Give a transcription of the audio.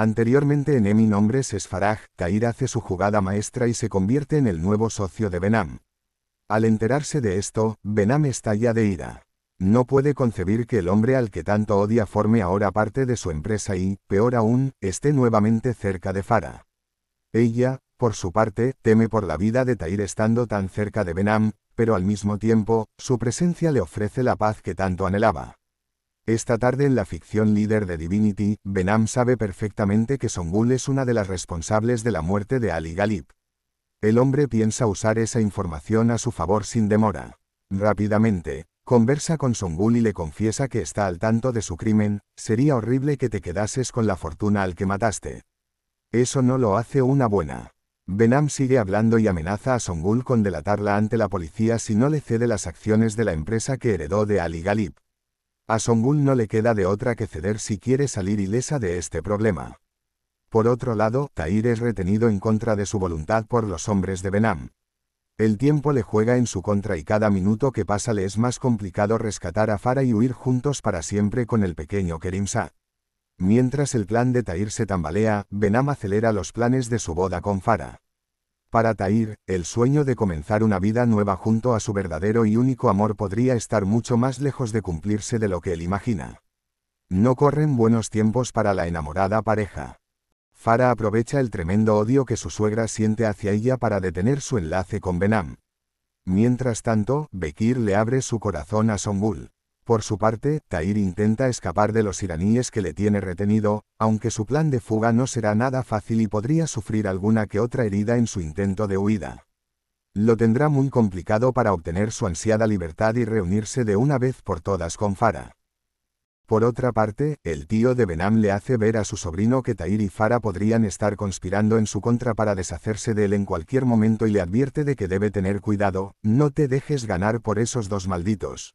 Anteriormente en Emi nombres es Faraj, Tair hace su jugada maestra y se convierte en el nuevo socio de Benham. Al enterarse de esto, Benham estalla de ira. No puede concebir que el hombre al que tanto odia forme ahora parte de su empresa y, peor aún, esté nuevamente cerca de Farah. Ella, por su parte, teme por la vida de Tair estando tan cerca de Benham, pero al mismo tiempo, su presencia le ofrece la paz que tanto anhelaba. Esta tarde en la ficción líder de Divinity, Benham sabe perfectamente que Songul es una de las responsables de la muerte de Ali Galip. El hombre piensa usar esa información a su favor sin demora. Rápidamente, conversa con Songul y le confiesa que está al tanto de su crimen, sería horrible que te quedases con la fortuna al que mataste. Eso no lo hace una buena. Benham sigue hablando y amenaza a Songul con delatarla ante la policía si no le cede las acciones de la empresa que heredó de Ali Galip. A Songul no le queda de otra que ceder si quiere salir ilesa de este problema. Por otro lado, Tahir es retenido en contra de su voluntad por los hombres de Benam. El tiempo le juega en su contra y cada minuto que pasa le es más complicado rescatar a Farah y huir juntos para siempre con el pequeño Kerimsa. Mientras el plan de Tahir se tambalea, Benam acelera los planes de su boda con Farah. Para Tahir, el sueño de comenzar una vida nueva junto a su verdadero y único amor podría estar mucho más lejos de cumplirse de lo que él imagina. No corren buenos tiempos para la enamorada pareja. Fara aprovecha el tremendo odio que su suegra siente hacia ella para detener su enlace con Benam. Mientras tanto, Bekir le abre su corazón a Songul. Por su parte, Tahir intenta escapar de los iraníes que le tiene retenido, aunque su plan de fuga no será nada fácil y podría sufrir alguna que otra herida en su intento de huida. Lo tendrá muy complicado para obtener su ansiada libertad y reunirse de una vez por todas con Farah. Por otra parte, el tío de Benam le hace ver a su sobrino que Tahir y Farah podrían estar conspirando en su contra para deshacerse de él en cualquier momento y le advierte de que debe tener cuidado, no te dejes ganar por esos dos malditos.